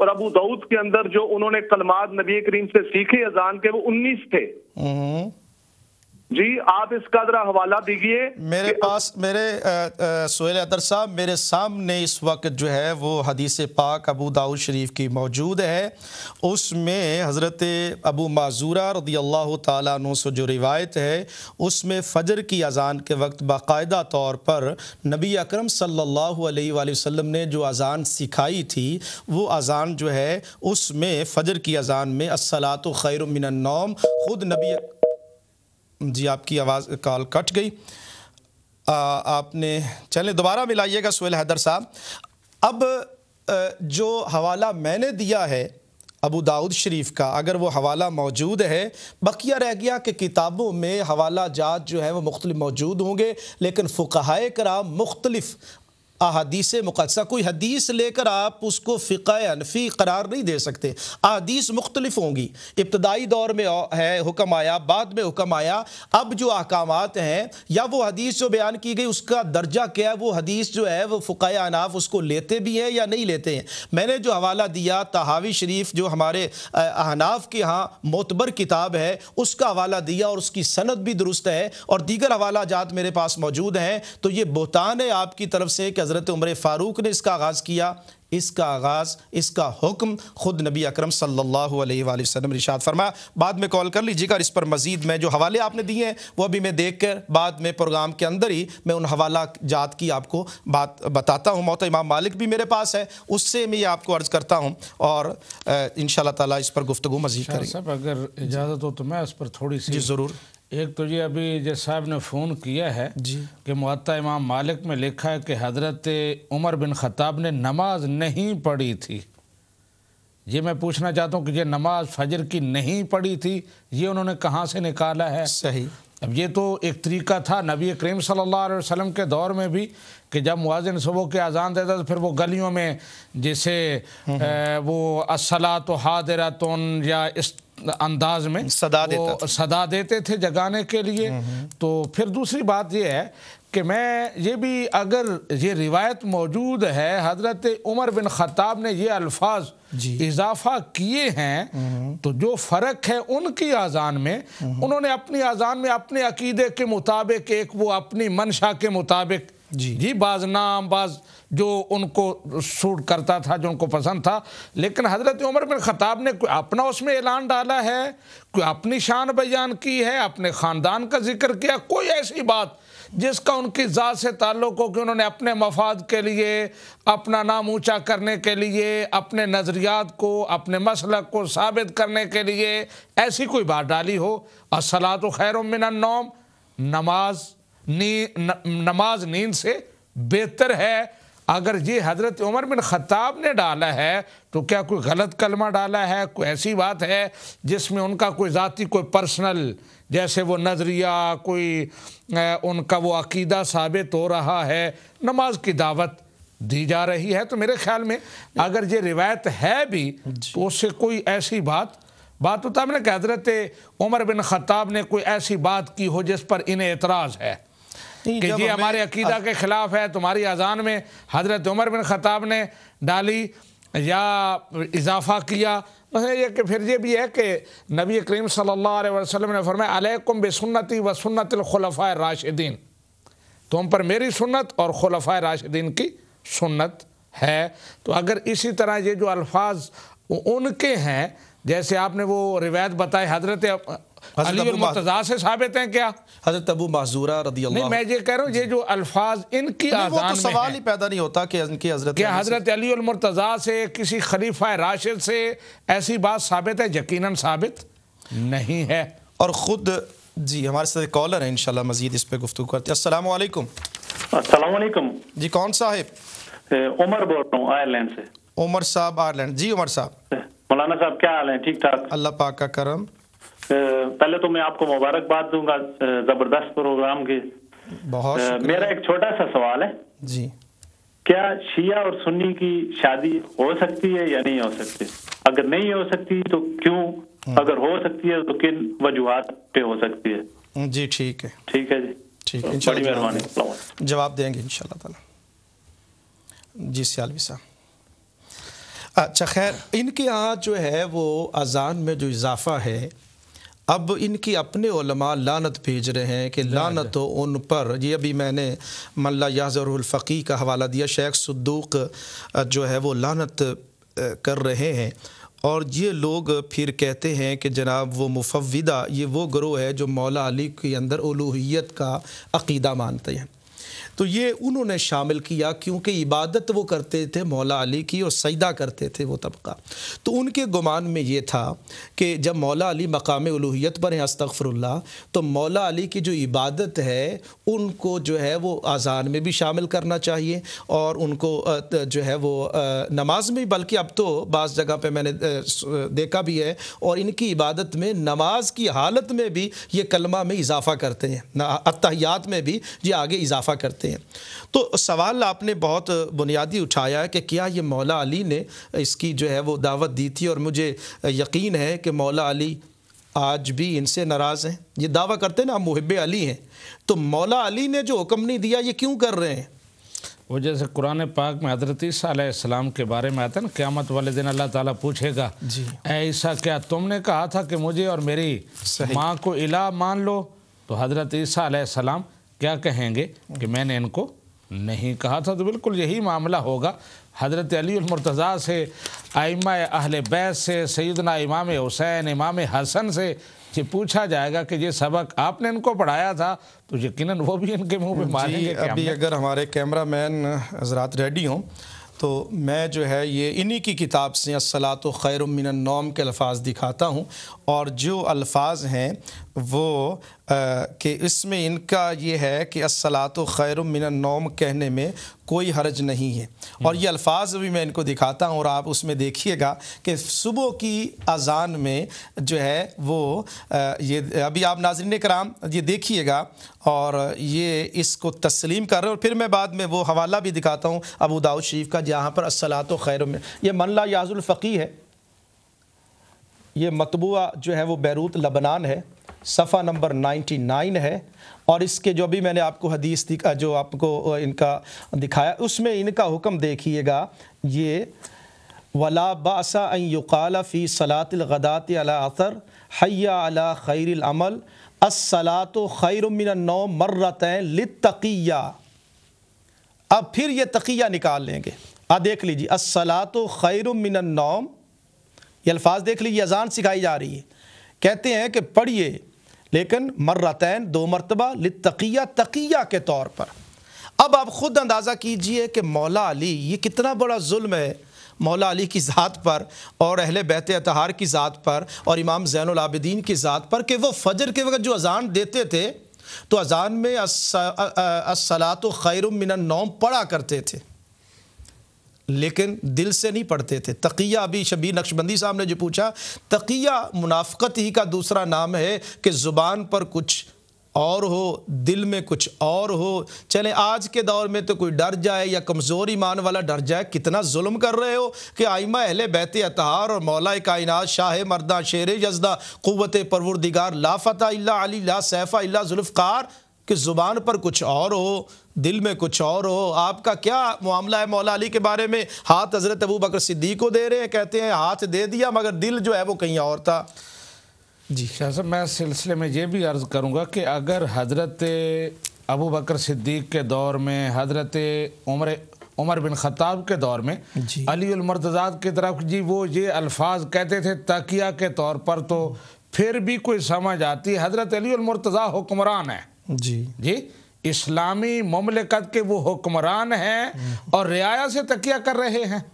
और अबू दाऊद के अंदर जो उन्होंने कलमाद नबी करीम से सीखे अजान के वो उन्नीस थे हम्म। जी आप इसका जरा हवाला दीजिए मेरे पास मेरे सोहेल अदर साहब मेरे सामने इस वक्त जो है वो हदीस पाक अबू दाऊद शरीफ की मौजूद है उसमें हज़रत अबू माजूरा रदी अल्लाह तु से जो रिवायत है उसमें फ़जर की अज़ान के वक्त बाकायदा तौर पर नबी अकरम सल्लल्लाहु अलैहि वसल्लम ने जो अज़ान सिखाई थी वो अज़ान जो है उसमें फ़जर की अज़ान में असलात खैर ख़ुद नबी जी आपकी आवाज़ कॉल कट गई आ, आपने चले दोबारा मिलाइएगा सुहेल हैदर साहब अब जो हवाला मैंने दिया है अबू दाऊद शरीफ का अगर वो हवाला मौजूद है बकिया रह गया कि किताबों में हवाला जात जो है वो मुख्तलि मौजूद होंगे लेकिन फ़ुकाए कराम मुख्तलिफ अदीस मुकदसा कोई हदीस लेकर आप उसको फ़िका अनफी करार नहीं दे सकते अदीस मुख्तलफ होंगी इब्तदाई दौर में है हुक्म आया बाद में हुक्म आया अब जो अहकाम हैं या वो हदीस जो बयान की गई उसका दर्जा क्या है वो हदीस जो है वो फ़ुका अनाफ उसको लेते भी हैं या नहीं लेते हैं मैंने जो हवाला दिया तहावी शरीफ जो हमारे अहनाफ के यहाँ मोतबर किताब है उसका हवाला दिया और उसकी सनत भी दुरुस्त है और दीगर हवाला जात मेरे पास मौजूद हैं तो ये बहतान है आपकी तरफ से कि हज़रत उम्र फ़ारूक ने इसका आगाज़ किया इसका आगाज़ इसका हुक्म ख़ुद नबी अक्रम सल्लल्लाहु रिशात फरमाया बाद में कॉल कर लीजिएगा और इस पर मज़ीद मैं जो हवाले आपने दिए हैं वो अभी मैं देख कर बाद में प्रोग्राम के अंदर ही मैं उन हवाला जात की आपको बात बताता हूँ मौत इमाम मालिक भी मेरे पास है उससे मैं ये आपको अर्ज़ करता हूँ और इन शाह इस मज़ीद करें अगर इजाज़त हो तो मैं इस पर थोड़ी सी ज़रूर एक तो ये अभी जय साहब ने फ़ोन किया है कि मत इमाम मालिक में लिखा है कि हज़रत उमर बिन ख़ताब ने नमाज नहीं पढ़ी थी ये मैं पूछना चाहता हूँ कि ये नमाज फजर की नहीं पढ़ी थी ये उन्होंने कहाँ से निकाला है सही अब ये तो एक तरीका था नबी करीम सल्लल्लाहु अलैहि वसल्लम के दौर में भी कि जब मुआजिन सुबह के आज़ान देता तो फिर वो गलियों में जैसे हम्म। वो असला तो हादरतन या इस अंदाज में सदा देता सदा देते थे जगाने के लिए हम्म, हम्म। तो फिर दूसरी बात यह है कि मैं ये भी अगर ये रिवायत मौजूद है हज़रत उमर बिन ख़ताब ने ये अल्फाज इजाफा किए हैं हम्म, तो जो फ़र्क है उनकी आज़ान में उन्होंने अपनी आज़ान में अपने अकीदे के मुताबिक एक वो अपनी मंशा के मुताबिक जी जी बाज नाम बाज जो उनको सूट करता था जो उनको पसंद था लेकिन हज़रत उमर बिन ख़ताब ने कोई अपना उसमें ऐलान डाला है कोई अपनी शान बयान की है अपने ख़ानदान का जिक्र किया कोई ऐसी बात जिसका उनकी ज़ात से ताल्लुक हो कि उन्होंने अपने मफाद के लिए अपना नाम ऊंचा करने के लिए अपने नज़रियात को अपने मसलक को साबित करने के लिए ऐसी कोई बात डाली हो असला तो खैर मिन नौम नमाज़ नी, न, नमाज नींद से बेहतर है अगर ये हज़रत उमर बिन ख़त्ताब ने डाला है तो क्या कोई गलत कलमा डाला है कोई ऐसी बात है जिसमें उनका कोई ज़ाती कोई पर्सनल जैसे वो नज़रिया कोई उनका वो अकीदा साबित हो रहा है नमाज की दावत दी जा रही है तो मेरे ख्याल में अगर ये रिवायत है भी तो उससे कोई ऐसी बात बात तो तब ना कि हज़रत उमर बिन ख़त्ताब ने कोई ऐसी बात की हो जिस पर इन्हें एतराज़ है कि ये हमारे अकीदा के खिलाफ है तुम्हारी अजान में हजरत उमर बिन खताब ने डाली या इजाफा किया मसला ये कि फिर ये भी है कि नबी करीम सल्लल्लाहु अलैहि वसल्लम ने फरमाया अलैकुम बेसन्नति व सुन्नतलखलफ़ा राशिदीन तुम तो पर मेरी सुन्नत और खलफ़ा राशिदीन की सुन्नत है तो अगर इसी तरह ये जो अल्फाज उनके हैं जैसे आपने वो रिवायत बताई हजरत अली मुर्तजा से साबित हैं क्या हजरत अबू माजूरा रदी अल्लाह मैं ये कह रहा हूँ ये जो अल्फाज इनकी आजान तो सवाल ही पैदा नहीं होता कि इनकी हजरत क्या हजरत अली मुर्तजा से किसी खलीफा राशिद से ऐसी बात साबित है यकीनन साबित नहीं है और ख़ुद जी हमारे साथ कॉलर है इनशाला मजीद इस पर गुफ्तु करते असलकुम जी कौन साहिब उमर बोल रहा हूँ आयरलैंड से उमर साहब आयरलैंड जी उमर साहब मौलाना साहब क्या हाल है ठीक ठाक अल्लाह पाक का करम पहले तो मैं आपको मुबारकबाद दूंगा जबरदस्त प्रोग्राम की बहुत मेरा एक छोटा सा सवाल है जी क्या शिया और सुन्नी की शादी हो सकती है या नहीं हो सकती अगर नहीं हो सकती तो क्यों हम्म। अगर हो सकती है तो किन वजूहत पे हो सकती है हम्म, जी ठीक है ठीक है जी ठीक है बड़ी मेहरबानी जवाब देंगे इंशाल्लाह ताला जी सियालवी साहब अच्छा खैर इनके यहाँ जो है वो अजान में जो इजाफा है अब इनकी अपने लानत भेज रहे हैं कि लानत हो उन पर ये अभी मैंने मल्ला याजरफ़ी का हवाला दिया शेख सद्दूक जो है वो लानत कर रहे हैं और ये लोग फिर कहते हैं कि जनाब वो मुफविदा ये वो ग्रोह है जो मौला अली के अंदर उलूत का अकीदा मानते हैं तो ये उन्होंने शामिल किया क्योंकि इबादत वो करते थे मौला अली की और सजदा करते थे वो तबका तो उनके गुमान में ये था कि जब मौला अली मकाम उलूहियत पर हैं अस्तफ़रल्ला तो मौला अली की जो इबादत है उनको जो है वो आज़ान में भी शामिल करना चाहिए और उनको जो है वो नमाज में बल्कि अब तो बाज़ जगह पर मैंने देखा भी है और इनकी इबादत में नमाज की हालत में भी ये कलमा में इजाफ़ा करते हैं अतहियात में भी ये आगे इजाफ़ा करते हैं करते हैं तो सवाल आपने बहुत बुनियादी उठाया है कि क्या ये मौला अली ने इसकी जो है वो दावत दी थी और मुझे यकीन है कि मौला अली आज भी इनसे नाराज़ हैं ये दावा करते हैं ना आप मुहब अली हैं तो मौला अली ने जो हुक्म नहीं दिया ये क्यों कर रहे हैं वो जैसे कुरान पाक में हजरत ईसीम के बारे में आता है ना क्यामत वाले दिन अल्लाह ताला पूछेगा जी ऐसा क्या तुमने कहा था कि मुझे और मेरी माँ को इला मान लो तो हजरत सलाम क्या कहेंगे कि मैंने इनको नहीं कहा था तो बिल्कुल यही मामला होगा हज़रत अली मुर्तज़ा से आइमा अहल बैस से सैदना इमाम हुसैन इमाम हसन से ये पूछा जाएगा कि ये सबक आपने इनको पढ़ाया था तो यकीन वो भी इनके मुंह में मारेंगे अभी अगर हमारे कैमरा मैन हजरात रेडी हों तो मैं जो है ये इन्हीं की किताब से असलात खैर नौम के अल्फाज दिखाता हूँ और जो अल्फाज हैं वो कि इसमें इनका ये है कि असलात खैर मिनम कहने में कोई हर्ज नहीं है और ये अल्फाज भी मैं इनको दिखाता हूँ और आप उसमें देखिएगा कि सुबह की अजान में जो है वो ये अभी आप नाजरन कराम ये देखिएगा और ये इसको तस्लीम कर रहे हैं और फिर मैं बाद में वो हवाला भी दिखाता हूँ अबू दाऊद शरीफ का जहाँ पर असलात खैर में ये मल्ला याजुलफ़ी है ये मतबूआ जो है वो बैरूत लबनान है सफ़ा नंबर 99 है और इसके जो भी मैंने आपको हदीस जो आपको इनका दिखाया उसमें इनका हुक्म देखिएगा ये वला बासा युकाला फ़ी सलातलगदात अला असर हैया अला खैरमल असलात खैरमिनौ मर्रतः लतकिया अब फिर ये तकिया निकाल लेंगे आ देख लीजिए असलात नौम ये अल्फाज देख लीजिए अजान सिखाई जा रही है कहते हैं कि पढ़िए लेकिन मर्रतैन दो मरतबा लतकिया तकिया के तौर पर अब आप ख़ुद अंदाज़ा कीजिए कि मौला अली ये कितना बड़ा जुल्म है मौला अली की ज़ात पर और अहले बैत अतहार की ज़ात पर और इमाम ज़ैनआबिदीन की ज़ात पर कि वो फजर के वक्त जो अजान देते थे तो अजान में असलात खैर मिन नौम पढ़ा करते थे लेकिन दिल से नहीं पढ़ते थे तकिया अभी शबीर नक्शबंदी साहब ने जो पूछा तकिया मुनाफ़त ही का दूसरा नाम है कि ज़ुबान पर कुछ और हो दिल में कुछ और हो चले आज के दौर में तो कोई डर जाए या कमज़ोर ईमान वाला डर जाए कितना जुल्म कर रहे हो कि आइमा अहल बैत अतहार और मौलाए कायनात शाह मरदा शेर यजदा क़वत परवरदिगार लाफता अली ला सैफ़ा अल्ला जुल्फ़ार कि ज़ुबान पर कुछ और हो दिल में कुछ और हो आपका क्या मामला है मौला अली के बारे में हाथ हज़रत अबू बकर सिद्दीक को दे रहे हैं कहते हैं हाथ दे दिया मगर दिल जो है वो कहीं और था जी शाह साहब मैं सिलसिले में ये भी अर्ज़ करूँगा कि अगर हज़रत अबू बकर सिद्दीक के दौर में हज़रत उम्र उमर बिन ख़ताब के दौर में अली मर्तजाद की तरफ जी वो ये अल्फाज कहते थे तकिया के तौर पर तो फिर भी कोई समझ आती हज़रत अली मर्तज़ा हुक्मरान है जी जी इस्लामी ममलिकत के वो हुक्मरान हैं हम्म। और रियाया से तकिया कर रहे हैं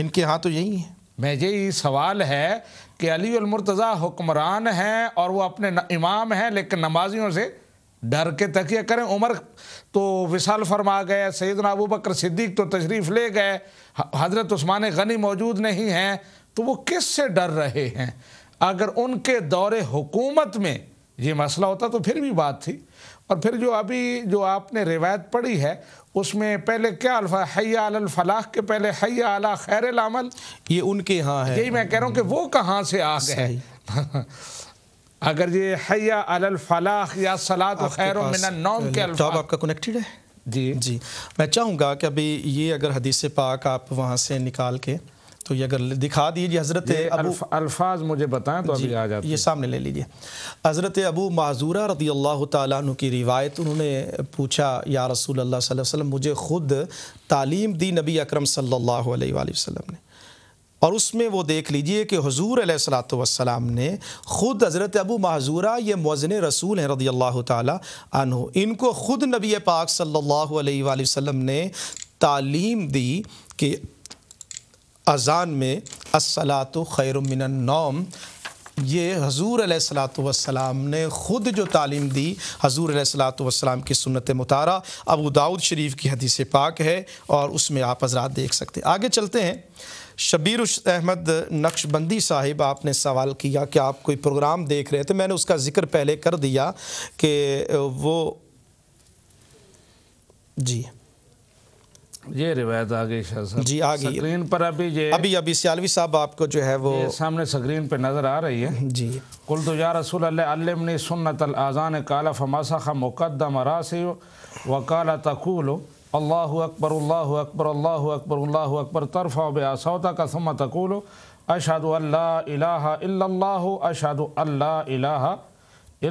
इनके यहाँ तो यही है मैं यही सवाल है कि अली अलमरतज़ा हुक्मरान हैं और वो अपने इमाम हैं लेकिन नमाजियों से डर के तकिया करें उमर तो विशाल फरमा गए सैदना अबू बकर सिद्दीक तो तशरीफ़ ले गए हज़रत उस्मान गनी मौजूद नहीं हैं तो वो किस से डर रहे हैं अगर उनके दौरे हुकूमत में ये मसला होता तो फिर भी बात थी और फिर जो अभी जो आपने रिवायत पढ़ी है उसमें पहले क्या अल्फा हैया अल फलाह के पहले हैया अला खैर अमल ये उनके यहाँ है यही मैं कह रहा हूँ कि वो कहाँ से आ गए अगर ये हैया अल फलाह या सलात खैर नौम के तो आपका कनेक्टेड है जी जी मैं चाहूँगा कि अभी ये अगर हदीस पाक आप वहाँ से निकाल के तो ये अगर दिखा दीजिए हज़रत अबू अल्फाज मुझे बताएं तो अभी आ जाते ये सामने ले लीजिए हज़रत अबू माजूरा रदी अल्लाह तु की रिवायत उन्होंने पूछा या रसूल अल्लाह वसल्लम मुझे ख़ुद तालीम दी नबी अकरम सल्लल्लाहु अलैहि वसल्लम ने और उसमें वो देख लीजिए कि हजूर सलाम ने ख़ुद हज़रत अबू माजूरा ये मज़न रसूल हैं रदी अल्लाह तु इनको ख़ुद नबी पाक सल्लल्लाहु अलैहि वसल्लम ने तालीम दी कि अज़ान में असलात नौम ये हजूर सलाम ने ख़ुद जो तालीम दी हजूर सलाम की सुनत मुतारा अबू दाऊद शरीफ की हदीस पाक है और उसमें आप हजरात देख सकते हैं आगे चलते हैं शबीर अहमद नक्शबंदी साहिब आपने सवाल किया कि आप कोई प्रोग्राम देख रहे थे तो मैंने उसका ज़िक्र पहले कर दिया कि वो जी ये रिवायत आ गई जी आ गई स्क्रीन पर अभी ये अभी अभी सियालवी साहब आपको जो है वो सामने स्क्रीन पे नज़र आ रही है जी कुल तो या रसूल अल्लमनी सुन्नत आज़ान काला फमासा खा मुकदम रासी व काला तकूल अल्लाह अकबर अल्लाह अकबर अल्लाह अकबर अल्लाह अकबर तरफ़ा बसौता का सुम तकूल अशाद अल्लाह अल्लाह अशाद अल्लाह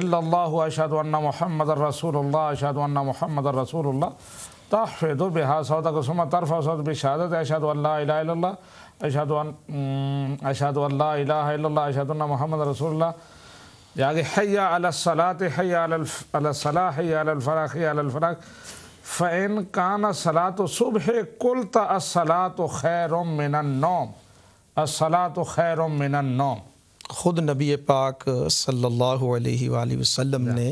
अल्लाह अशाद अन्ना मोहम्मद रसूल अशाद अन्ना मोहम्मद रसूल तहफ़ बेहा सौदा कुसुमा तरफ़ सौद बशादत अशद अल्ला अशद अशद अल्ला अशदुल्ला मोहम्मद रसूल जागे हैया अलसलात हैया अलसला हैया अलफराक हैया अलफराक फ़ैन कान सलात सुबह कुल तसलात खैर मिन नौम असलात खैर मिन नौम खुद नबी पाक सल्लल्लाहु अलैहि वसल्लम ने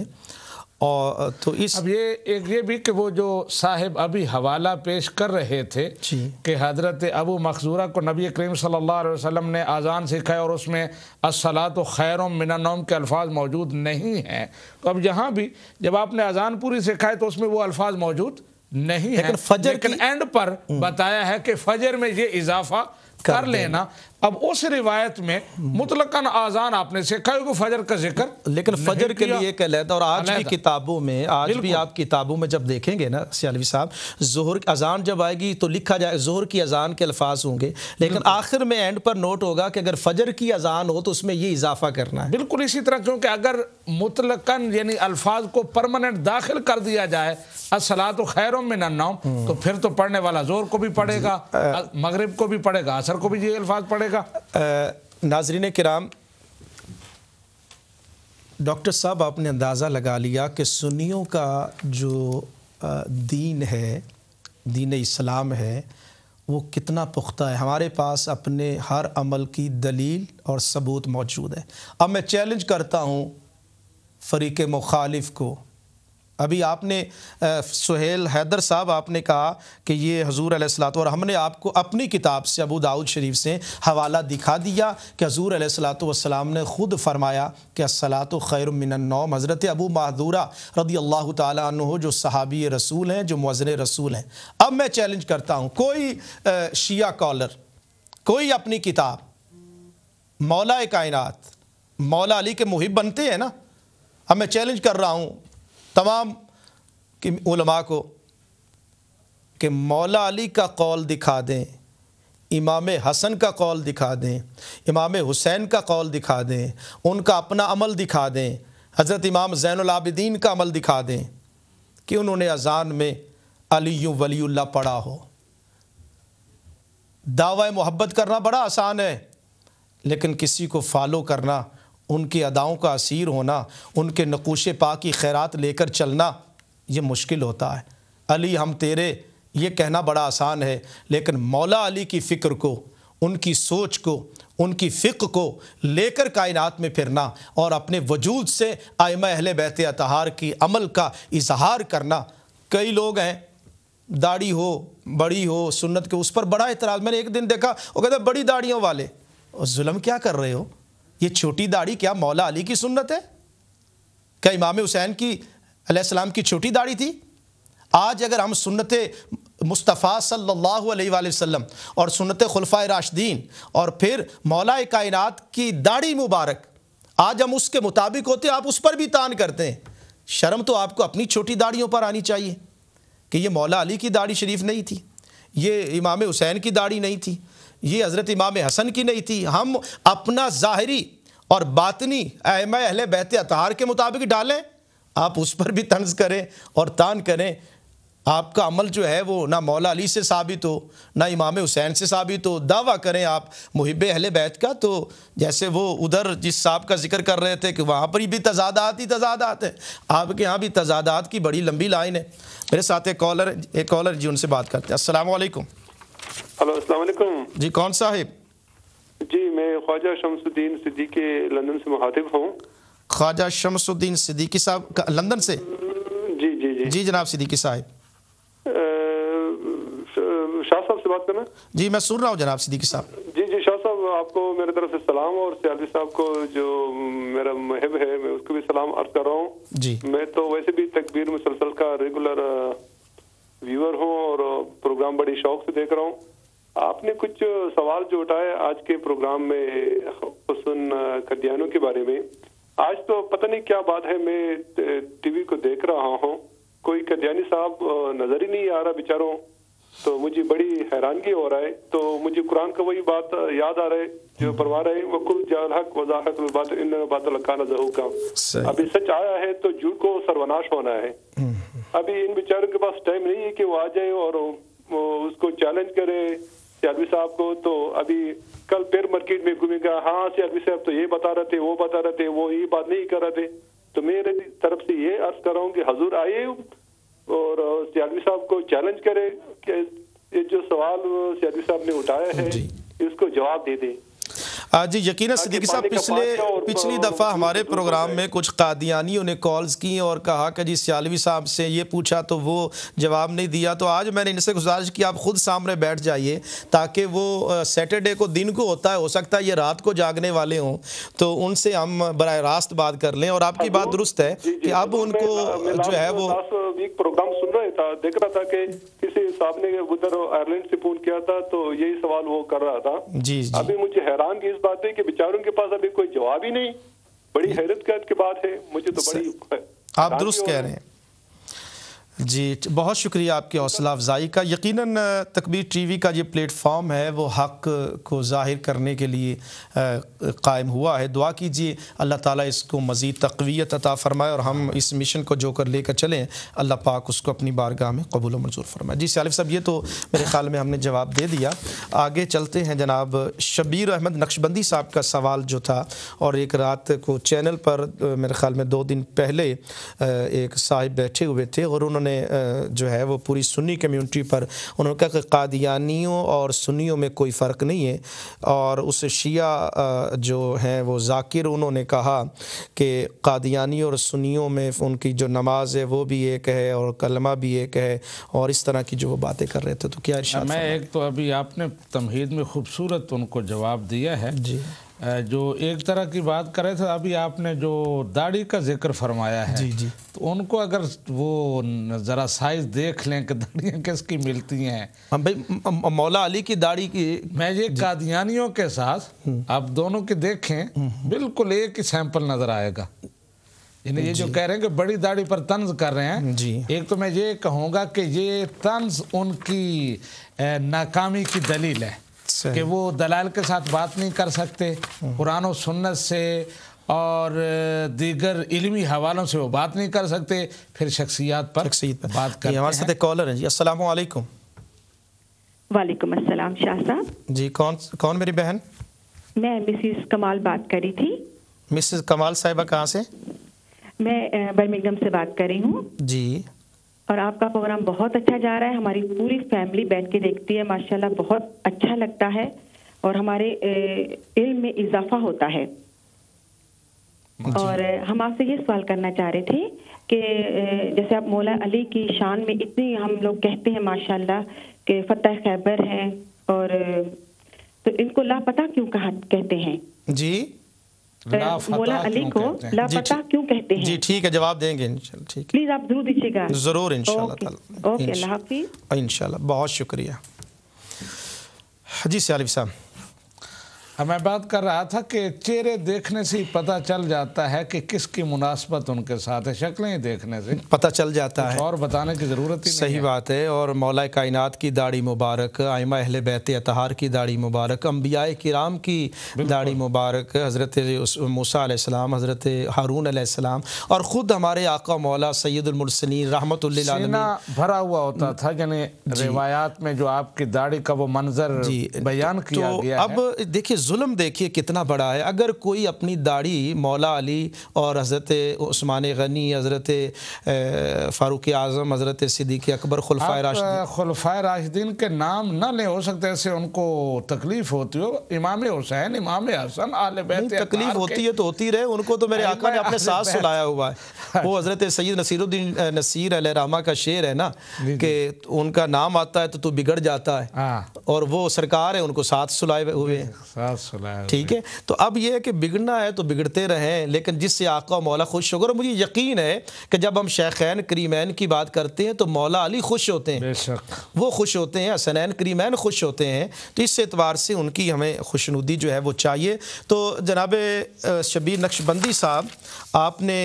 और तो इस अब ये एक ये भी कि वो जो साहिब अभी हवाला पेश कर रहे थे कि हज़रत अबू मखजूरा को नबी करीम सल्लल्लाहु अलैहि वसल्लम ने आज़ान सिखाया और उसमें असला तो खैर मिनानोम के अल्फाज मौजूद नहीं हैं तो अब यहाँ भी जब आपने अजान पूरी सिखाए तो उसमें वो अल्फाज मौजूद नहीं लेकिन है फजर लेकिन एंड पर हम्म। बताया है कि फजर में ये इजाफा कर, कर लेना अब उस रिवायत में मुतलकन आजान आपने से को फजर का जिक्र लेकिन फजर के लिए एक अलहदा और आज की किताबों में आज भी आप किताबों में जब देखेंगे ना सियालवी साहब जहर अजान जब आएगी तो लिखा जाए जोहर की अजान के अल्फाज होंगे लेकिन आखिर में एंड पर नोट होगा कि अगर फजर की अजान हो तो उसमें ये इजाफा करना है बिल्कुल इसी तरह क्योंकि अगर मुतलकन यानी अल्फाज को परमानेंट दाखिल कर दिया जाए असला तो खैरों में ना हम्म। तो फिर तो पढ़ने वाला जोर को भी पढ़ेगा मगरब को भी पढ़ेगा असर को भी ये अल्फाज पड़ेगा करेगा नाजरीन कराम डॉक्टर साहब आपने अंदाज़ा लगा लिया कि सुनीों का जो दीन है दीन इस्लाम है वो कितना पुख्ता है हमारे पास अपने हर अमल की दलील और सबूत मौजूद है अब मैं चैलेंज करता हूँ फरीक मुखालिफ को अभी आपने सुहेल हैदर साहब आपने कहा कि ये हजूर अलैहिस्सलात और हमने आपको अपनी किताब से अबू दाऊद शरीफ से हवाला दिखा दिया कि हजूर अलैहिस्सलात ने ख़ुद फरमाया कि असलात खैर मिनन्नौम हज़रत अबू महदूरा रदी अल्लाह तु जो सहाबी रसूल हैं जो मज़र रसूल हैं अब मैं चैलेंज करता हूँ कोई शिया कॉलर कोई अपनी किताब मौला कायनात मौला अली के मुहिब बनते हैं ना अब मैं चैलेंज कर रहा हूँ तमाम उलमा को कि मौला अली का कौल दिखा दें इमाम हसन का कौल दिखा दें इमाम हुसैन का कौल दिखा दें उनका अपना अमल दिखा दें हज़रत इमाम अलाबिदीन का अमल दिखा दें कि उन्होंने अजान में अली वलील्ला पढ़ा हो दावा मोहब्बत करना बड़ा आसान है लेकिन किसी को फॉलो करना उनकी अदाओं का असीर होना उनके नकूश पा की खैरत लेकर चलना ये मुश्किल होता है अली हम तेरे ये कहना बड़ा आसान है लेकिन मौला अली की फ़िक्र को उनकी सोच को उनकी फ़िक्र को लेकर कायनात में फिरना और अपने वजूद से आयम अहल बैत अतहार की अमल का इजहार करना कई लोग हैं दाढ़ी हो बड़ी हो सुन्नत के उस पर बड़ा इतराज़ मैंने एक दिन देखा वो कहते बड़ी दाढ़ियों वाले और म क्या कर रहे हो ये छोटी दाढ़ी क्या मौला अली की सुन्नत है क्या इमाम हुसैन की अलैहिस्सलाम की छोटी दाढ़ी थी आज अगर हम सुन्नत मुस्तफ़ा सल्लल्लाहु अलैहि वसल्लम और सुन्नत खुलफा राशदीन और फिर मौला कायनात की दाढ़ी मुबारक आज हम उसके मुताबिक होते आप उस पर भी तान करते हैं शर्म तो आपको अपनी छोटी दाढ़ियों पर आनी चाहिए कि ये मौला अली की दाढ़ी शरीफ नहीं थी ये इमाम हुसैन की दाढ़ी नहीं थी ये हज़रत इमाम हसन की नहीं थी हम अपना ज़ाहरी और बातनी अहम अहल बहत अतार के मुताबिक डालें आप उस पर भी तंज करें और तान करें आपका अमल जो है वो ना मौला अली से साबित हो ना इमाम हुसैन से साबित हो दावा करें आप मुहब अहल बैत का तो जैसे वो उधर जिस साहब का जिक्र कर रहे थे कि वहाँ पर ही भी तजादात ही तजादात हैं आपके यहाँ भी तजादात की बड़ी लंबी लाइन है मेरे साथ एक कॉलर एक कॉलर जी उनसे बात करते हैं असलकम हेलो अस्सलाम वालेकुम जी कौन साहिब जी मैं ख्वाजा शमसुद्दीन सिद्दीकी लंदन से मुखातिब हूँ ख्वाजा शमसुद्दीन सिद्दीकी साहब लंदन से जी जी जी जी जनाब सिद्दीकी साहब शाह साहब से बात करना जी मैं सुन रहा हूँ जनाब सिद्दीकी साहब जी जी शाह साहब आपको मेरे तरफ से सलाम और सियादी साहब को जो मेरा महब है मैं उसको भी सलाम अर्ज कर रहा हूँ जी मैं तो वैसे भी तकबीर मुसलसल का रेगुलर व्यूअर हूँ और प्रोग्राम बड़ी शौक से देख रहा हूँ आपने कुछ सवाल जो उठाए आज के प्रोग्राम में हुसन कद्यानों के बारे में आज तो पता नहीं क्या बात है मैं टीवी को देख रहा हूँ कोई कद्यानी साहब नजर ही नहीं आ रहा बेचारों तो मुझे बड़ी हैरानगी हो रहा है तो मुझे कुरान का वही बात याद आ रहा है जो परवा हम्म। रहे वकुल वजाहत बात इन बात का अभी सच आया है तो जू को सर्वनाश होना है हम्म। अभी इन बेचारों के पास टाइम नहीं है कि वो आ जाए और वो उसको चैलेंज करे यादवी साहब को तो अभी कल फिर मार्केट में घूमेगा हाँ से साहब तो ये बता रहे थे वो बता रहे थे वो ये बात नहीं कर रहे थे तो मेरे तरफ से ये अर्ज कर रहा हूँ कि हजूर आए और सियालवी साहब को चैलेंज करे कि ये जो सवाल सियालवी साहब ने उठाया है इसको जवाब दे दे जी यकीन सिद्दीकी साहब पिछले पिछली तो दफ़ा हमारे प्रोग्राम में कुछ कादियानियों ने कॉल्स की और कहा कि जी सियालवी साहब से ये पूछा तो वो जवाब नहीं दिया तो आज मैंने इनसे गुजारिश की आप खुद सामने बैठ जाइए ताकि वो सैटरडे को दिन को होता है हो सकता है ये रात को जागने वाले हों तो उनसे हम बर रास्त बात कर लें और आपकी हाँ, बात दुरुस्त है कि अब उनको जो है वो प्रोग्राम सुन रहे था देख रहा था कि किसी साहब ने उधर आयरलैंड से फोन किया था तो यही सवाल वो कर रहा था जी अभी मुझे हैरान की बातें बात है कि बेचारों के पास अभी कोई जवाब ही नहीं बड़ी हैरत की बात है मुझे तो बड़ी आप दुरुस्त कह रहे हैं जी बहुत शुक्रिया आपकी हौसला अफजाई का यकीनन तकबीर टीवी का ये प्लेटफॉर्म है वो हक को जाहिर करने के लिए कायम हुआ है दुआ कीजिए अल्लाह ताला इसको मज़ीद तकवीत अता फरमाए और हम इस मिशन को जोकर लेकर चलें अल्लाह पाक उसको अपनी बारगाह में कबूल मंजूर फरमाए जी सालिफ साहब ये तो मेरे ख्याल में हमने जवाब दे दिया आगे चलते हैं जनाब शबीर अहमद नक्शबंदी साहब का सवाल जो था और एक रात को चैनल पर मेरे ख्याल में दो दिन पहले एक साहिब बैठे हुए थे और उन्होंने उन्होंने जो है वो पूरी सुन्नी कम्युनिटी पर उन्होंने कहा कि कादियानियों और सुन्नियों में कोई फ़र्क नहीं है और उस शिया जो हैं वो जाकिर उन्होंने कहा कि कादियानी और सुन्नियों में उनकी जो नमाज है वो भी एक है और कलमा भी एक है और इस तरह की जो वो बातें कर रहे थे तो क्या मैं एक तो अभी आपने तमहीद में खूबसूरत उनको जवाब दिया है जी जो एक तरह की बात रहे थे अभी आपने जो दाढ़ी का जिक्र फरमाया है जी जी तो उनको अगर वो ज़रा साइज देख लें कि दाढ़ियाँ किसकी मिलती हैं हाँ, भाई मौला अली की दाढ़ी की मैं ये कादियानियों के साथ हम्म। आप दोनों की देखें हम्म, हम्म। बिल्कुल एक ही सैंपल नज़र आएगा इन्हें ये जो कह रहे हैं कि बड़ी दाढ़ी पर तंज कर रहे हैं जी एक तो मैं ये कहूँगा कि ये तंज उनकी नाकामी की दलील है कि वो दलाल के साथ बात नहीं कर सकते हम्म। कुरान और सुन्नत से और दीगर इलमी हवालों से वो बात नहीं कर सकते फिर शख्सियात पर पर बात कर हमारे साथ कॉलर है जी अस्सलाम वालेकुम वालेकुम अस्सलाम शाह साहब जी कौन कौन मेरी बहन मैं मिसेस कमाल बात कर रही थी मिसेस कमाल साहिबा कहाँ से मैं बर्मिंगम से बात कर रही हूँ जी और आपका प्रोग्राम बहुत अच्छा जा रहा है हमारी पूरी फैमिली बैठ के देखती है माशाल्लाह बहुत अच्छा लगता है और हमारे इल्म में इजाफा होता है और हम आपसे ये सवाल करना चाह रहे थे कि जैसे आप मौला अली की शान में इतनी हम लोग कहते हैं माशाल्लाह कि फतेह खैबर हैं और तो इनको लापता क्यों कहा कहते हैं जी अली को लापता क्यों कहते हैं जी ठीक है जवाब देंगे इंशाल्लाह ठीक प्लीज आप जरूर दीजिएगा जरूर इंशाल्लाह ओके अल्लाह हाफिज इंशाल्लाह बहुत शुक्रिया जी सालिब साहब मैं बात कर रहा था कि चेहरे देखने से ही पता चल जाता है कि किसकी मुनासबत उनके साथ है शक्लें ही देखने से पता चल जाता है और बताने की ज़रूरत ही सही बात है और मौला कायनात की दाढ़ी मुबारक आयमा अहल बैत अतहार की दाढ़ी मुबारक अम्बिया कराम की दाढ़ी मुबारक हज़रत मूसा हज़रत हारून और ख़ुद हमारे आका मौला सैदुलमरसलिन रहमत भरा हुआ होता हम्म। था यानी रिवायात में जो आपकी दाढ़ी का वो मंजर बयान तो किया तो गया अब देखिए जुल्म देखिए कितना बड़ा है अगर कोई अपनी दाढ़ी मौला अली और हज़रत उस्मान गनी हज़रत फ़ारूक आज़म हज़रत सिद्दीक अकबर खुलफा राशिद खुलफा राशिदीन के नाम ना ले हो सकते ऐसे उनको तकलीफ़ होती हो इमाम हुसैन इमाम हसन आल तकलीफ़ होती है तो होती रहे उनको तो मेरे आका ने अपने साथ सुनाया हुआ है अच्छा। वो हज़रत सैद नसीरुद्दीन नसीर अलहमा का शेर है ना कि उनका नाम आता है तो तू बिगड़ जाता है हाँ। और वो सरकार है उनको साथ सुलाए हुए हैं ठीक है तो अब यह है कि बिगड़ना है तो बिगड़ते रहें लेकिन जिससे आका मौला खुश होगा और मुझे यकीन है कि जब हम शेखैन करीमैन की बात करते हैं तो मौला अली खुश होते हैं वो खुश होते हैं हसनैन करीमैन खुश होते हैं तो इस एतवार से उनकी हमें खुशनुदी जो है वो चाहिए तो जनाब शबीर नक्शबंदी साहब आपने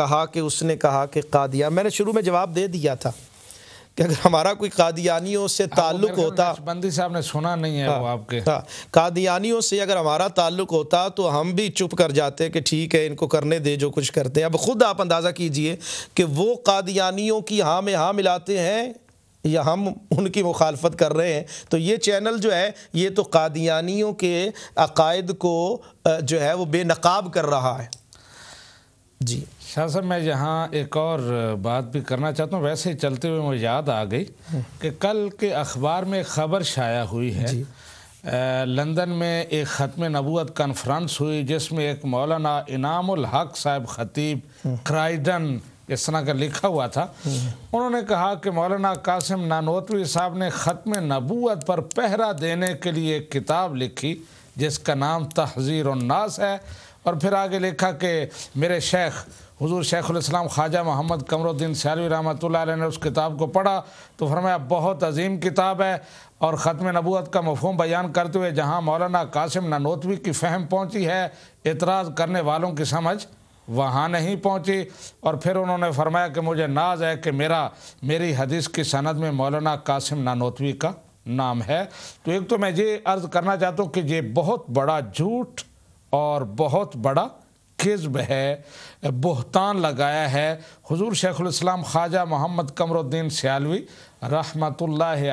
कहा कि उसने कहा कि कादिया मैंने शुरू में जवाब दे दिया था कि अगर हमारा कोई कादियानियों से ताल्लुक होता बंदी साहब ने सुना नहीं है हाँ, वो आपके हाँ कादियानियों से अगर हमारा ताल्लुक होता तो हम भी चुप कर जाते कि ठीक है इनको करने दे जो कुछ करते हैं अब खुद आप अंदाज़ा कीजिए कि वो कादियानियों की हाँ में हाँ मिलाते हैं या हम उनकी मुखालफत कर रहे हैं तो ये चैनल जो है ये तो कादियानियों के अकायद को जो है वो बेनकाब कर रहा है जी शाह साहब मैं यहाँ एक और बात भी करना चाहता हूँ वैसे ही चलते हुए मुझे याद आ गई कि कल के अखबार में खबर शाया हुई है लंदन में एक ख़त्म नबूत कॉन्फ्रेंस हुई जिसमें एक मौलाना इनाम हक साहब खतीब हम्म। क्राइडन इस तरह का लिखा हुआ था हम्म। उन्होंने कहा कि मौलाना कासिम नानोतवी साहब ने ख़त्म नबूत पर पहरा देने के लिए एक किताब लिखी जिसका नाम तहजीर उन्नास है और फिर आगे लिखा कि मेरे शेख हजूर इस्लाम ख्वाजा मोहम्मद कमरुद्दीन सैलवी रहमत ने उस किताब को पढ़ा तो फरमाया बहुत अजीम किताब है और ख़त्म नबूत का मफहम बयान करते हुए जहाँ मौलाना कासिम ननोतवी की फहम पहुँची है एतराज़ करने वालों की समझ वहाँ नहीं पहुँची और फिर उन्होंने फरमाया कि मुझे नाज है कि मेरा मेरी हदीस की सनद में मौलाना कासिम नानोतवी का नाम है तो एक तो मैं ये अर्ज़ करना चाहता हूँ कि ये बहुत बड़ा झूठ और बहुत बड़ा कज़ब है बहतान लगाया है हजूर शेखुलस्लाम ख्वाजा मोहम्मद कमरुद्दीन सियालवी रहमत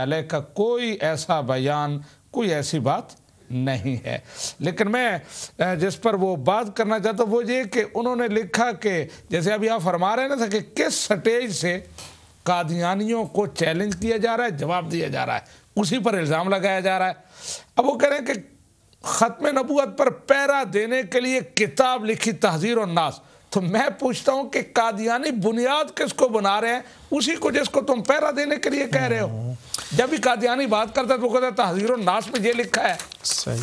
आलह का कोई ऐसा बयान कोई ऐसी बात नहीं है लेकिन मैं जिस पर वो बात करना चाहता हूँ वो ये कि उन्होंने लिखा कि जैसे अभी आप फरमा रहे ना था कि किस स्टेज से कादियानियों को चैलेंज किया जा रहा है जवाब दिया जा रहा है उसी पर इल्ज़ाम लगाया जा रहा है अब वो कह रहे हैं कि ख़त्म नबूत पर पैरा देने के लिए किताब लिखी तहजीर और नाश तो मैं पूछता हूं कि कादियानी बुनियाद किसको बना रहे हैं उसी को जिसको तुम पैरा देने के लिए कह रहे हो हम्म। जब भी कादियानी बात करता है तो कहता है तहजीर तो नाश में ये लिखा है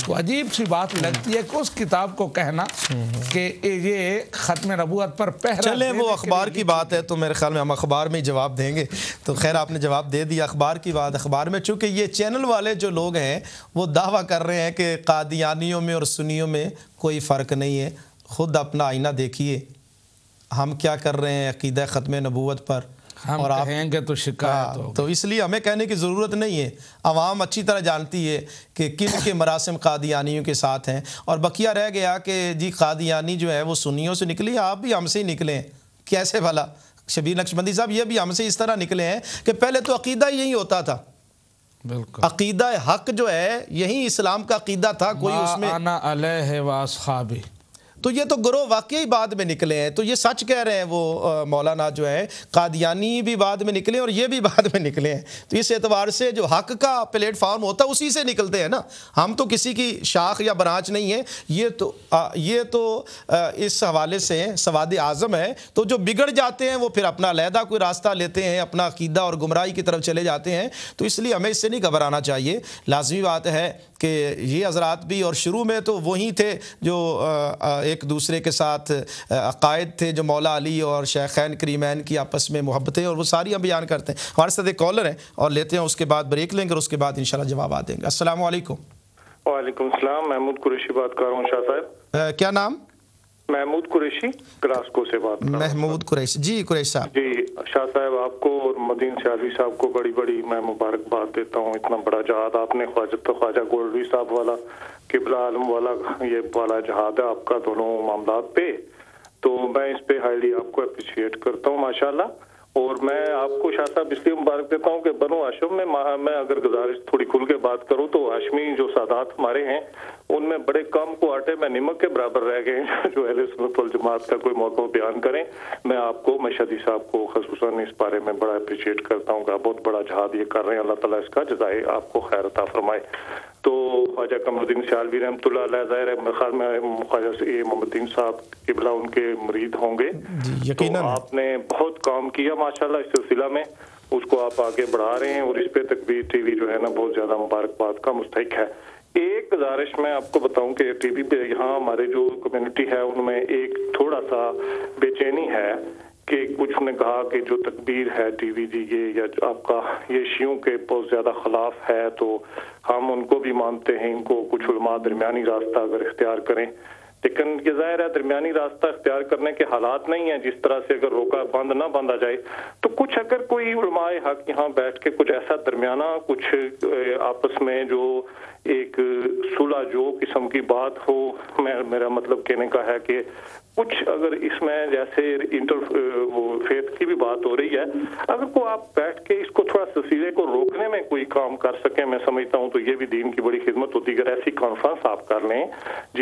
तो अजीब सी बात हम्म। लगती है कि उस किताब को कहना हम्म। कि ये ख़त्म नबूत पर पहरा चले वो अखबार की बात है तो मेरे ख्याल में हम अखबार में ही जवाब देंगे तो खैर आपने जवाब दे दिया अखबार की बात अखबार में चूँकि ये चैनल वाले जो लोग हैं वो दावा कर रहे हैं कि कादियानियों में और सुनियों में कोई फ़र्क नहीं है खुद अपना आईना देखिए हम क्या कर रहे हैं अकीद ख़त्म नबूत पर हम और आप कहेंगे तो शिकायत हाँ, हो तो इसलिए हमें कहने की ज़रूरत नहीं है आवाम अच्छी तरह जानती है कि किन के मरासम कादियानियों के साथ हैं और बकिया रह गया कि जी कादियानी जो है वो सुनियों से निकली आप भी हमसे ही निकलें कैसे भला शबीर नक्शबंदी साहब ये भी हमसे इस तरह निकले हैं कि पहले तो अकीदा यही होता था बिल्कुल अकीदा हक जो है यही इस्लाम का अकीदा था कोई उसमें तो ये तो ग्रोह वाकई बाद में निकले हैं तो ये सच कह रहे हैं वो मौलाना जो है कादियानी भी बाद में निकले और ये भी बाद में निकले हैं तो इस एतवार से जो हक का प्लेटफॉर्म होता है उसी से निकलते हैं ना हम तो किसी की शाख या ब्रांच नहीं है ये तो आ, ये तो आ, इस हवाले से सवाद आज़म है तो जो बिगड़ जाते हैं वो फिर अपना लहदा कोई रास्ता लेते हैं अपना अकीदा और गुमराही की तरफ चले जाते हैं तो इसलिए हमें इससे नहीं घबराना चाहिए लाजमी बात है कि ये हजरात भी और शुरू में तो वही थे जो एक दूसरे के साथ अकायद थे जो मौला अली और शेखैन करीमैन की आपस में मोहब्बतें और वो सारी हम बयान करते हैं हमारे साथ एक कॉलर हैं और लेते हैं उसके बाद ब्रेक लेंगे और उसके बाद इन जवाब आ देंगे असल वालेकुम वालेकुम महमूद कुरेशी बात कर रहा हूँ शाह साहब क्या नाम महमूद कुरैशी ग्लासगो से बात महमूद कुरैशी जी कुरैश साहब जी शाह साहब आपको और मदीन सियाजी साहब को बड़ी बड़ी मैं मुबारकबाद देता हूँ इतना बड़ा जहाद आपने ख्वाजा तो ख्वाजा गोलवी साहब वाला किबला आलम वाला ये वाला जहाद है आपका दोनों मामला पे तो मैं इस पे हाईली आपको अप्रिशिएट करता हूँ माशाल्लाह और मैं आपको शाह साहब इसलिए मुबारक देता हूँ कि बनो आशम में मैं अगर गुजारिश थोड़ी खुल के बात करूँ तो आशमी जो सादात हमारे हैं उनमें बड़े कम को आटे में नमक के बराबर रह गए हैं जो अहल सुनतल जमात का कोई मौका बयान करें मैं आपको मैं शदी साहब को खसूस इस बारे में बड़ा अप्रिशिएट करता हूँ बहुत बड़ा जहाद ये कर रहे हैं अल्लाह तला इसका जजाय आपको खैरता फरमाए तो ख्वाजा कमरुद्दीन शालवी रहमतुल्ला ज़ाहिर है में ख्वाजा मोहम्मदीन साहब किबला उनके मरीद होंगे तो आपने बहुत काम किया माशाल्लाह इस सिलसिला में उसको आप आगे बढ़ा रहे हैं और इस पे तकबीर टीवी जो है ना बहुत ज़्यादा मुबारकबाद का मुस्तक है एक गुजारिश मैं आपको बताऊं कि टीवी पे यहाँ हमारे जो कम्युनिटी है उनमें एक थोड़ा सा बेचैनी है कि कुछ ने कहा कि जो तकबीर है वी जी ये या आपका ये शियों के बहुत ज़्यादा खिलाफ है तो हम उनको भी मानते हैं इनको कुछ उलमा दरमिया रास्ता अगर इख्तियार करें लेकिन ये जाहिर है दरमिया रास्ता इख्तियार करने के हालात नहीं है जिस तरह से अगर रोका बंद ना बांधा जाए तो कुछ अगर कोई उलमाए हक यहाँ बैठ के कुछ ऐसा दरमियाना कुछ आपस में जो एक सुलह जो किस्म की बात हो मैं मेरा मतलब कहने का है कि कुछ अगर इसमें जैसे इंटर वो फेथ की भी बात हो रही है अगर को आप बैठ के इसको थोड़ा ससीरे को रोकने में कोई काम कर सके मैं समझता हूँ तो ये भी दीन की बड़ी खिदमत होती है अगर ऐसी कॉन्फ्रेंस आप कर लें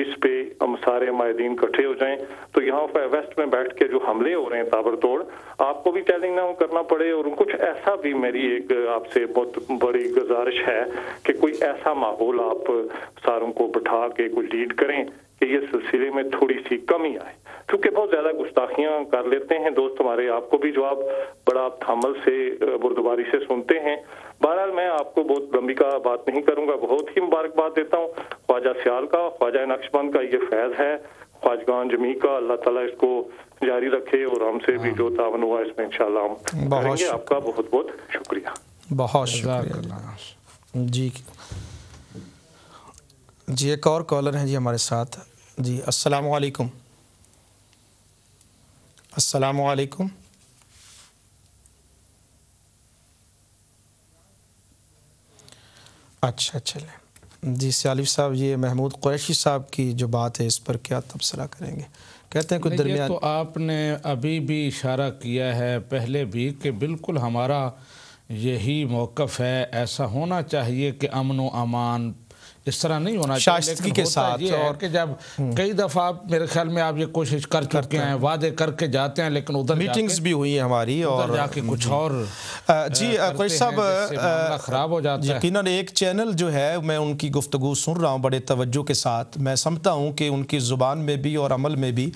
जिसपे हम सारे माहदीन इकट्ठे हो जाएं तो यहाँ वेस्ट में बैठ के जो हमले हो रहे हैं ताबड़तोड़ आपको भी चैलेंज ना करना पड़े और कुछ ऐसा भी मेरी एक आपसे बहुत बड़ी गुजारिश है कि कोई ऐसा माहौल आप सारों को बैठा के कुछ लीड करें कि ये सिलसिले में थोड़ी सी कमी आए क्योंकि बहुत ज़्यादा गुस्ताखियां कर लेते हैं दोस्त हमारे आपको भी जो आप बड़ा आप थामल से बुरदबारी से सुनते हैं बहरहाल मैं आपको बहुत लंबी का बात नहीं करूँगा बहुत ही मुबारकबाद देता हूँ ख्वाजा सियाल का ख्वाजा नक्शबंद का ये फैज़ है ख्वाजगान जमी का अल्लाह तला इसको जारी रखे और हमसे भी जो तावन हाँ। हुआ इसमें इनशाला हम आपका बहुत बहुत शुक्रिया बहुत शुक्रिया जी जी एक और कॉलर हैं जी हमारे साथ जी अस्सलाम वालेकुम अस्सलाम वालेकुम अच्छा चले जी सियालिफ साहब ये महमूद क्रैशी साहब की जो बात है इस पर क्या तबसरा करेंगे कहते हैं कुछ दरमियान तो आपने अभी भी इशारा किया है पहले भी कि बिल्कुल हमारा यही मौक़ है ऐसा होना चाहिए कि अमन व अमान इस तरह नहीं होना चाहिए के साथ ये और कि जब कई दफ़ा मेरे ख्याल में आप ये कोशिश कर चुके हैं वादे करके जाते हैं लेकिन उधर मीटिंग्स भी हुई है हमारी और जाके कुछ और जी कोई साहब ख़राब हो जाता है यकीनन एक चैनल जो है मैं उनकी गुफ्तु सुन रहा हूँ बड़े तवज्जो के साथ मैं समझता हूँ कि उनकी ज़ुबान में भी और अमल में भी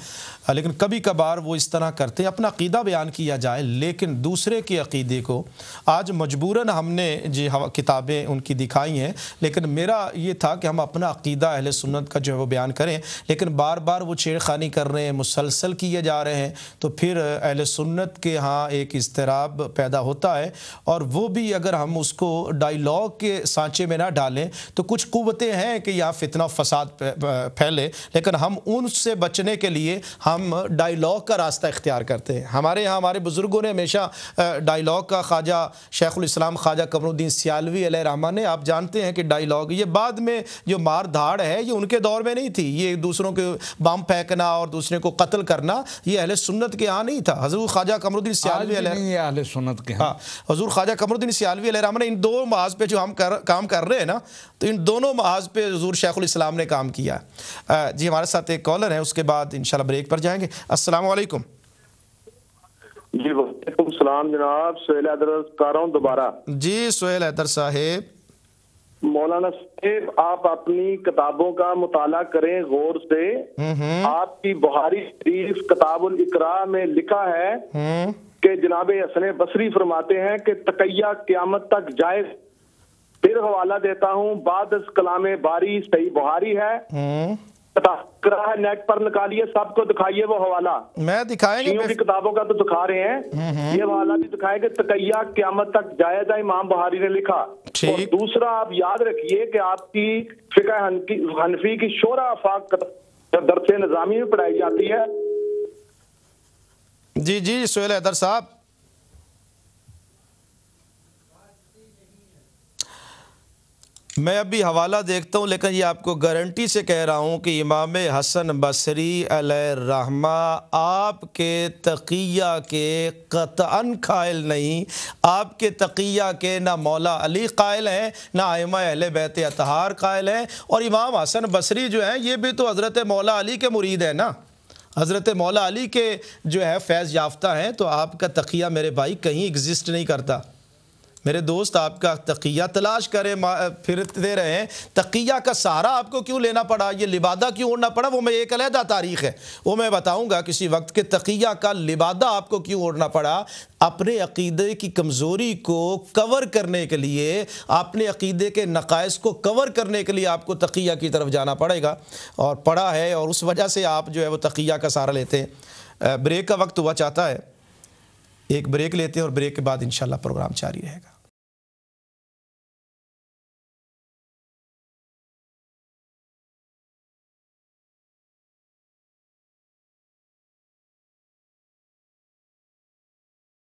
लेकिन कभी कभार वो इस तरह करते हैं अपना अकीदा बयान किया जाए लेकिन दूसरे के अकीदे को आज मजबूरन हमने जी किताबें उनकी दिखाई हैं लेकिन मेरा ये था कि हम अपना अकीदा अहल सुन्नत का जो है वो बयान करें लेकिन बार बार वो छेड़खानी कर रहे हैं मुसलसल किए जा रहे हैं तो फिर अहल सुन्नत के यहाँ एक इसतराब पैदा होता है और वो भी अगर हम उसको डायलॉग के सांचे में ना डालें तो कुछ कुवतें हैं कि यहाँ फितना फसाद फैले लेकिन हम उनसे बचने के लिए हम डायलॉग का रास्ता इख्तियार करते हैं हमारे यहाँ हमारे बुज़ुर्गों ने हमेशा डायलॉग का ख्वाजा शेखुल इस्लाम ख्वाजा कमरुद्दीन सियालवी रहमान ने आप जानते हैं कि डायलॉग ये बाद में में जो मार धाड़ है ये उनके दौर में नहीं थी ये दूसरों के बम फेंकना और दूसरे को कत्ल करना ये अहल सुन्नत के यहाँ नहीं था हजूर ख्वाजा कमरुद्दीन सियालवी सुन्नत के हाँ हजूर ख्वाजा कमरुद्दीन सियालवी रहमान इन दो महाज पर जो हम कर, काम कर रहे हैं ना तो इन दोनों महाज पर हजूर शेखुल इस्लाम ने काम किया जी हमारे साथ एक कॉलर है उसके बाद इन ब्रेक पर जाएंगे असलकम जी वालेकुम सलाम जनाब सुहेल हैदर कर रहा हूँ दोबारा जी सुहेल हैदर साहेब मौलाना साहब आप अपनी किताबों का मुताला करें गौर से आपकी बुहारी शरीफ किताबुल इकरा में लिखा है हम्म। कि जनाब हसन बसरी फरमाते हैं कि तकैया क्यामत तक जायज फिर हवाला देता हूँ बाद कलाम बारी सही बुहारी है हम्म। नेट पर निकालिए सबको दिखाइए वो हवाला मैं दिखाएंगे बेफ... किताबों का तो दिखा रहे हैं हम्म, हम्म। ये हवाला भी दिखाएंगे तकैया क्यामत तक जायजा इमाम बहारी ने लिखा और दूसरा आप याद रखिए कि आपकी फिका हनफी की शोरा आफाक दरसे निजामी में पढ़ाई जाती है जी जी सोहेल हैदर साहब मैं अभी हवाला देखता हूँ लेकिन ये आपको गारंटी से कह रहा हूँ कि इमाम हसन बसरी रहमा आपके तकिया के कतअन कायल नहीं आपके तकिया के ना मौला अली कायल हैं ना आयमा अहल बैत अतहार कायल हैं और इमाम हसन बसरी जो हैं ये भी तो हज़रत मौला अली के मुरीद हैं ना हज़रत मौला अली के जो है फैज़ याफ्ता हैं तो आपका तकिया मेरे भाई कहीं एग्जिस्ट नहीं करता मेरे दोस्त आपका तकिया तलाश करें फिरते रहें तकिया का सहारा आपको क्यों लेना पड़ा ये लिबादा क्यों ओढ़ना पड़ा वो मैं एक अलहदा तारीख़ है वो मैं बताऊँगा किसी वक्त के तकिया का लिबादा आपको क्यों ओढ़ना पड़ा अपने अकीदे की कमज़ोरी को कवर करने के लिए अपने अकीदे के नकायस को कवर करने के लिए आपको तकिया की तरफ जाना पड़ेगा और पड़ा है और उस वजह से आप जो है वो तकिया का सहारा लेते हैं ब्रेक का वक्त हुआ चाहता है एक ब्रेक लेते हैं और ब्रेक के बाद इंशाल्लाह प्रोग्राम जारी रहेगा